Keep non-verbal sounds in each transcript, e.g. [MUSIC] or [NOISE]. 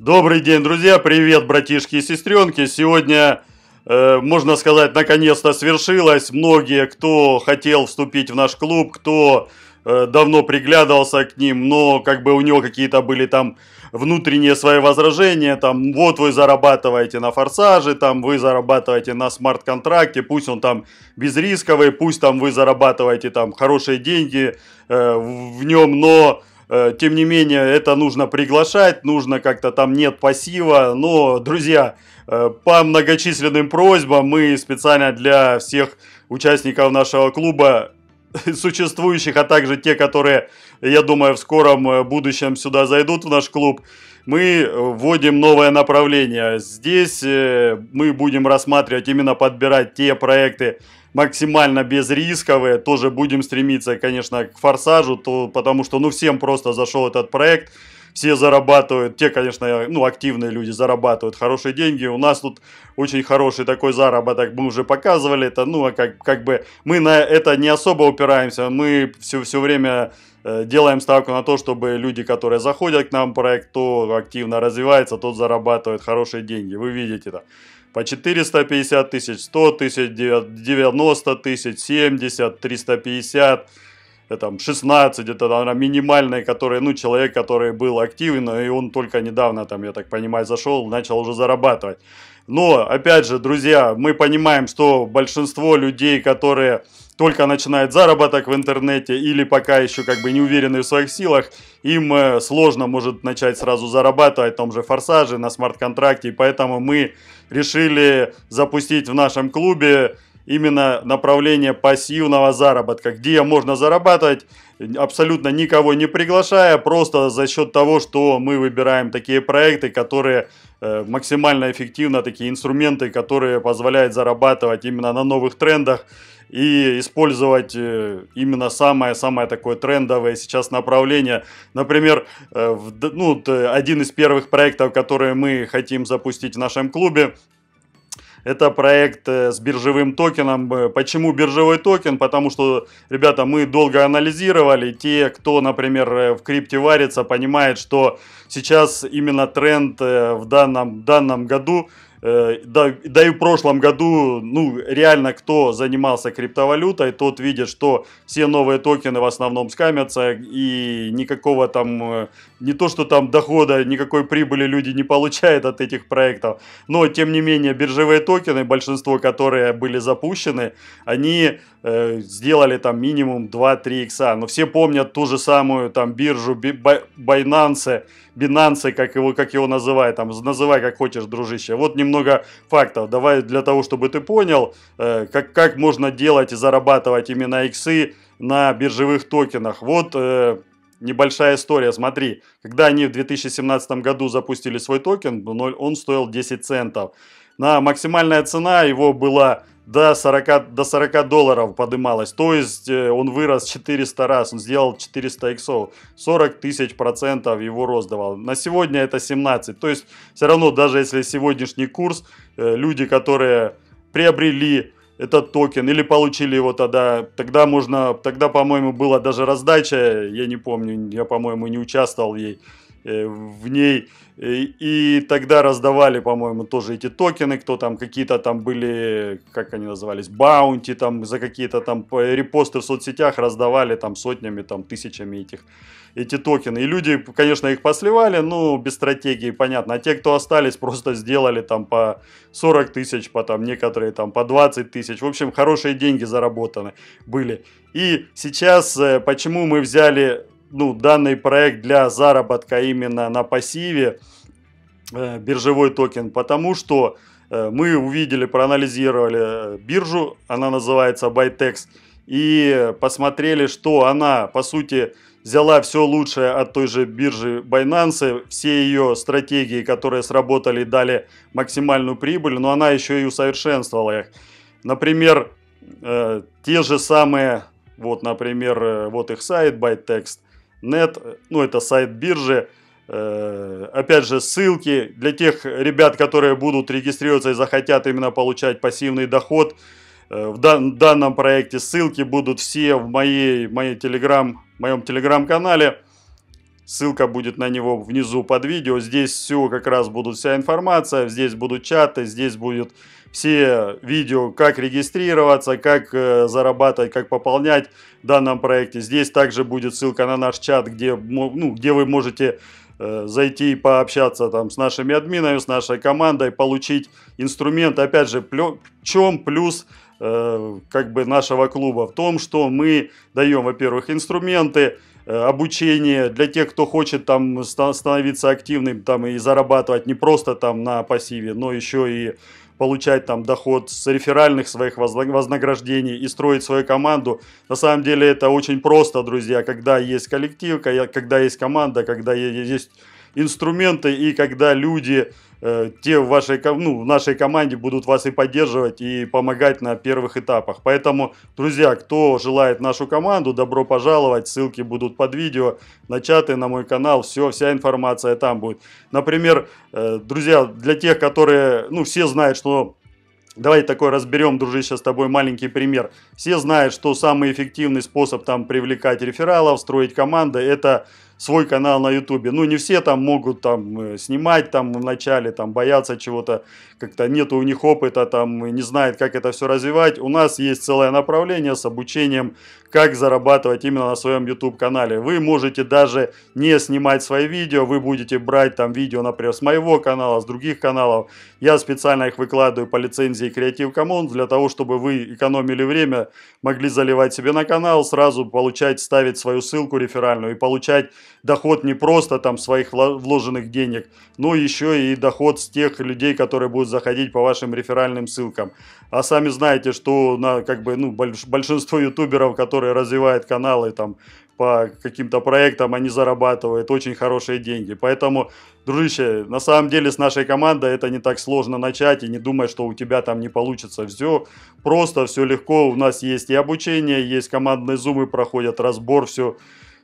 Добрый день, друзья! Привет, братишки и сестренки! Сегодня, э, можно сказать, наконец-то свершилось. Многие, кто хотел вступить в наш клуб, кто э, давно приглядывался к ним, но как бы у него какие-то были там внутренние свои возражения, там, вот вы зарабатываете на форсаже, там, вы зарабатываете на смарт-контракте, пусть он там безрисковый, пусть там вы зарабатываете там хорошие деньги э, в нем, но Э, тем не менее, это нужно приглашать, нужно как-то там нет пассива. Но, друзья, э, по многочисленным просьбам мы специально для всех участников нашего клуба [LAUGHS] существующих, а также те, которые, я думаю, в скором э, будущем сюда зайдут в наш клуб, мы э, вводим новое направление. Здесь э, мы будем рассматривать, именно подбирать те проекты, максимально безрисковые, тоже будем стремиться, конечно, к форсажу, то, потому что, ну, всем просто зашел этот проект, все зарабатывают, те, конечно, ну, активные люди зарабатывают хорошие деньги, у нас тут очень хороший такой заработок, мы уже показывали это, ну, а как, как бы мы на это не особо упираемся, мы все, все время э, делаем ставку на то, чтобы люди, которые заходят к нам в проект, то активно развивается, тот зарабатывает хорошие деньги. Вы видите это. По 450 тысяч, 100 тысяч, 90 тысяч, 70, 350. Э, там 16, это, наверное, минимальные, которые, ну, человек, который был активен, и он только недавно, там, я так понимаю, зашел, начал уже зарабатывать. Но, опять же, друзья, мы понимаем, что большинство людей, которые только начинают заработок в интернете или пока еще как бы не уверены в своих силах, им э, сложно может начать сразу зарабатывать в том же форсаже, на смарт-контракте. И поэтому мы решили запустить в нашем клубе именно направление пассивного заработка, где можно зарабатывать абсолютно никого не приглашая, просто за счет того, что мы выбираем такие проекты, которые э, максимально эффективно, такие инструменты, которые позволяют зарабатывать именно на новых трендах и использовать э, именно самое-самое такое трендовое сейчас направление. Например, э, ну, один из первых проектов, которые мы хотим запустить в нашем клубе, это проект э, с биржевым токеном. Э, почему биржевой токен? Потому что, ребята, мы долго анализировали. Те, кто, например, э, в крипте варится, понимает, что сейчас именно тренд в данном, данном году Э, да, да и в прошлом году, ну, реально, кто занимался криптовалютой, тот видит, что все новые токены в основном скамятся, и никакого там, э, не то что там дохода, никакой прибыли люди не получают от этих проектов, но, тем не менее, биржевые токены, большинство которые были запущены, они э, сделали там минимум 2-3 икса, но все помнят ту же самую там биржу Binance, Binance, как его, как его называют, там, называй как хочешь, дружище, вот немного немного фактов. Давай для того, чтобы ты понял, э, как, как можно делать и зарабатывать именно иксы на биржевых токенах. Вот э, небольшая история. Смотри, когда они в 2017 году запустили свой токен, он стоил 10 центов. На максимальная цена его была до 40, до 40 долларов подымалась. То есть э, он вырос 400 раз, он сделал 400 иксов. 40 тысяч процентов его рост давал. На сегодня это 17. То есть все равно, даже если сегодняшний курс, э, люди, которые приобрели этот токен или получили его тогда, тогда можно, тогда, по-моему, была даже раздача, я не помню, я, по-моему, не участвовал в ей. Э, в ней. Э, и тогда раздавали, по-моему, тоже эти токены, кто там какие-то там были, как они назывались, баунти там за какие-то там э, репосты в соцсетях раздавали там сотнями, там тысячами этих эти токены. И люди, конечно, их посливали, ну, без стратегии, понятно. А те, кто остались, [LAUGHS] просто сделали там по 40 тысяч, по там некоторые там по 20 тысяч. В общем, хорошие деньги заработаны были. И сейчас, почему мы взяли ну, данный проект для заработка именно на пассиве э, биржевой токен, потому что э, мы увидели, проанализировали э, биржу, она называется Bytex, и посмотрели, что она, по сути, взяла все лучшее от той же биржи Binance, все ее стратегии, которые сработали, дали максимальную прибыль, но она еще и усовершенствовала их. Например, э, те же самые, вот, например, э, вот их сайт ByteText, net, ну это сайт биржи. Э, опять же, ссылки для тех ребят, которые будут регистрироваться и захотят именно получать пассивный доход. Э, в данном проекте ссылки будут все в моей, моей телеграм, моем телеграм-канале. Ссылка будет на него внизу под видео. Здесь все как раз будут вся информация, здесь будут чаты, здесь будут все видео, как регистрироваться, как э, зарабатывать, как пополнять в данном проекте. Здесь также будет ссылка на наш чат, где, ну, где вы можете э, зайти и пообщаться там с нашими админами, с нашей командой, получить инструмент. Опять же, плё, в чем плюс э, как бы нашего клуба? В том, что мы даем, во-первых, инструменты, Э, обучение для тех, кто хочет там становиться активным там и зарабатывать не просто там на пассиве, но еще и получать там доход с реферальных своих вознаграждений и строить свою команду. На самом деле это очень просто, друзья, когда есть коллектив, когда есть команда, когда есть инструменты и когда люди Э, те в, вашей, ну, в нашей команде будут вас и поддерживать, и помогать на первых этапах. Поэтому, друзья, кто желает нашу команду, добро пожаловать, ссылки будут под видео, на на мой канал, все, вся информация там будет. Например, э, друзья, для тех, которые, ну, все знают, что Давай такой разберем, дружище, с тобой маленький пример. Все знают, что самый эффективный способ там привлекать рефералов, строить команды, это свой канал на ютубе. Ну, не все там могут там э, снимать там в начале, там бояться чего-то, как-то нет у них опыта, там не знает, как это все развивать. У нас есть целое направление с обучением, как зарабатывать именно на своем YouTube канале. Вы можете даже не снимать свои видео, вы будете брать там видео, например, с моего канала, с других каналов. Я специально их выкладываю по лицензии Creative Commons для того, чтобы вы экономили время, могли заливать себе на канал, сразу получать, ставить свою ссылку реферальную и получать доход не просто там своих вложенных денег, но еще и доход с тех людей, которые будут заходить по вашим реферальным ссылкам. А сами знаете, что на, как бы, ну, больш, большинство ютуберов, которые развивают каналы там по каким-то проектам, они зарабатывают очень хорошие деньги. Поэтому, дружище, на самом деле с нашей командой это не так сложно начать и не думай, что у тебя там не получится. Все просто, все легко. У нас есть и обучение, есть командные зумы, проходят разбор, все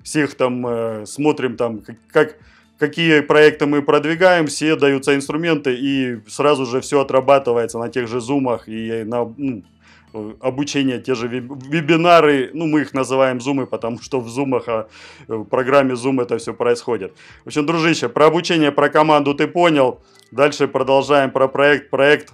всех там э, смотрим, там, как, как, какие проекты мы продвигаем, все даются инструменты, и сразу же все отрабатывается на тех же зумах и на ну, обучение, те же вебинары, ну, мы их называем зумы, потому что в зумах, а э, в программе зум это все происходит. В общем, дружище, про обучение, про команду ты понял. Дальше продолжаем про проект. Проект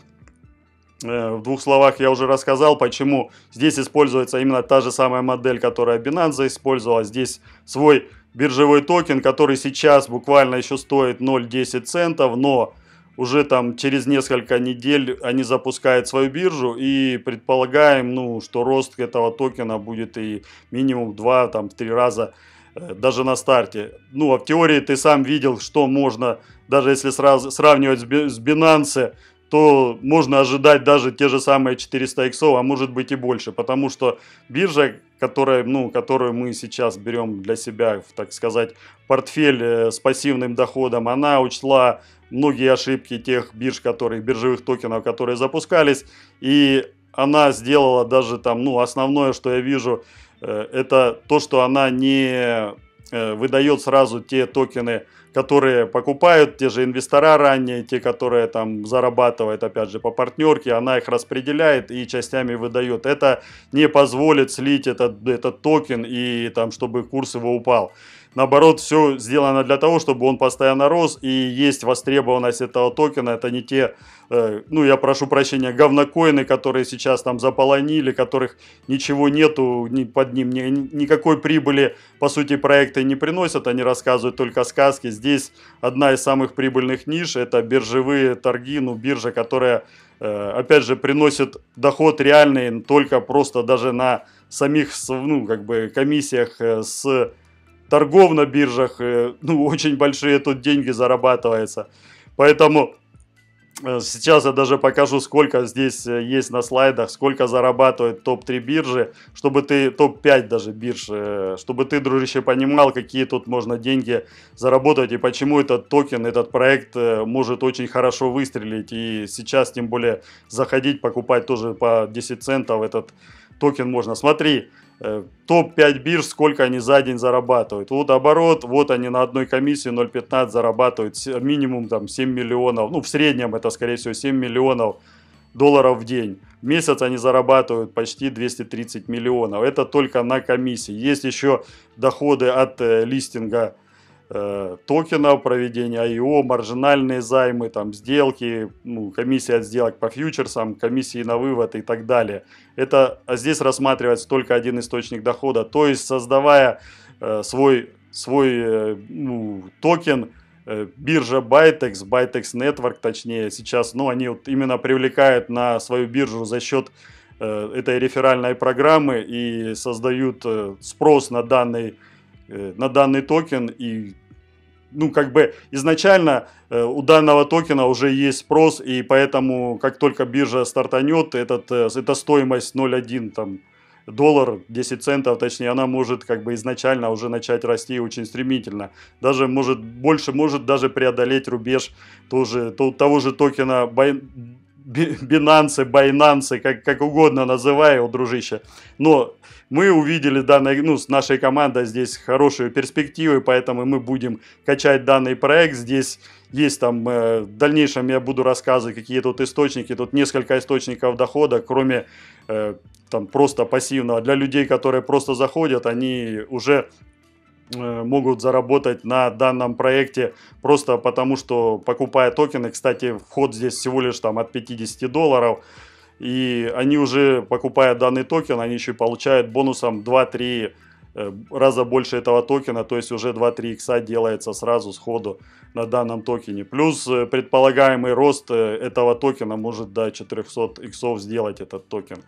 Э, в двух словах я уже рассказал, почему здесь используется именно та же самая модель, которая Binance использовала. Здесь свой биржевой токен, который сейчас буквально еще стоит 0,10 центов, но уже там через несколько недель они запускают свою биржу и предполагаем, ну, что рост этого токена будет и минимум 2, там, 3 раза э, даже на старте. Ну, а в теории ты сам видел, что можно, даже если сразу сравнивать с Binance, то можно ожидать даже те же самые 400 иксов, а может быть и больше, потому что биржа, которая, ну, которую мы сейчас берем для себя, так сказать, портфель э, с пассивным доходом, она учла многие ошибки тех бирж, которые, биржевых токенов, которые запускались, и она сделала даже там, ну, основное, что я вижу, э, это то, что она не Э, выдает сразу те токены, которые покупают те же инвестора ранее, те, которые там зарабатывают, опять же, по партнерке, она их распределяет и частями выдает. Это не позволит слить этот, этот токен и там, чтобы курс его упал. Наоборот, все сделано для того, чтобы он постоянно рос, и есть востребованность этого токена. Это не те, э, ну, я прошу прощения, говнокоины, которые сейчас там заполонили, которых ничего нету ни под ним, ни, никакой прибыли, по сути, проекты не приносят, они рассказывают только сказки. Здесь одна из самых прибыльных ниш – это биржевые торги, ну, биржа, которая э, опять же, приносит доход реальный только просто даже на самих ну, как бы комиссиях э, с торгов на биржах, э, ну, [LAUGHS] очень большие тут деньги зарабатываются. Поэтому э, Сейчас я даже покажу, сколько здесь э, есть на слайдах, сколько зарабатывает топ-3 биржи, чтобы ты, топ-5 даже бирж, чтобы ты, дружище, понимал, какие тут можно деньги заработать и почему этот токен, этот проект может очень хорошо выстрелить. И сейчас, тем более, заходить, покупать тоже по 10 центов этот проект токен можно. Смотри, э, топ-5 бирж, сколько они за день зарабатывают. Вот оборот, вот они на одной комиссии 0,15 зарабатывают минимум там 7 миллионов. Ну, в среднем это, скорее всего, 7 миллионов долларов в день. В месяц они зарабатывают почти 230 миллионов. Это только на комиссии. Есть еще доходы от э, листинга э, токена, проведения IO, маржинальные займы, там, сделки, ну, комиссия от сделок по фьючерсам, комиссии на вывод и так далее. Это а здесь рассматривается только один источник дохода, то есть создавая э, свой, свой э, ну, токен, э, биржа Bytex, Bytex Network точнее сейчас, ну они вот именно привлекают на свою биржу за счет э, этой реферальной программы и создают э, спрос на данный, э, на данный токен и ну, как бы изначально э, у данного токена уже есть спрос, и поэтому, как только биржа стартанет, этот, э, эта стоимость 0,1 там, доллар, 10 центов точнее, она может как бы изначально уже начать расти очень стремительно. Даже может больше, может даже преодолеть рубеж тоже, то, того же токена Бинансы, Байнансы, как, как угодно называй его, дружище. Но мы увидели данный, ну, с нашей командой здесь хорошие перспективы, поэтому мы будем качать данный проект. Здесь есть там, э, в дальнейшем я буду рассказывать, какие тут источники. Тут несколько источников дохода, кроме э, там просто пассивного. Для людей, которые просто заходят, они уже Э, могут заработать на данном проекте просто потому, что покупая токены, кстати, вход здесь всего лишь там от 50 долларов, и они уже, покупая данный токен, они еще получают бонусом 2-3 э, раза больше этого токена, то есть уже 2-3 икса делается сразу сходу на данном токене. Плюс э, предполагаемый рост этого токена может до 400 иксов сделать этот токен.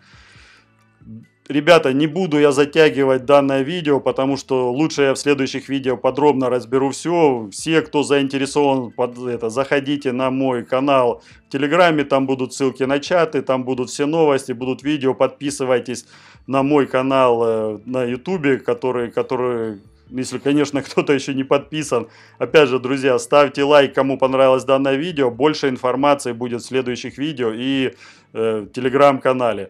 Ребята, не буду я затягивать данное видео, потому что лучше я в следующих видео подробно разберу все. Все, кто заинтересован, под это, заходите на мой канал в Телеграме, там будут ссылки на чаты, там будут все новости, будут видео. Подписывайтесь на мой канал э, на Ютубе, который, который, если, конечно, [LAUGHS] кто-то еще не подписан. Опять же, друзья, ставьте лайк, кому понравилось данное видео. Больше информации будет в следующих видео и э, в телеграм-канале.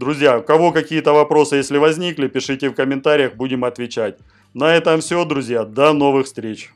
Друзья, у кого какие-то вопросы, если возникли, пишите в комментариях, будем отвечать. На этом все, друзья. До новых встреч.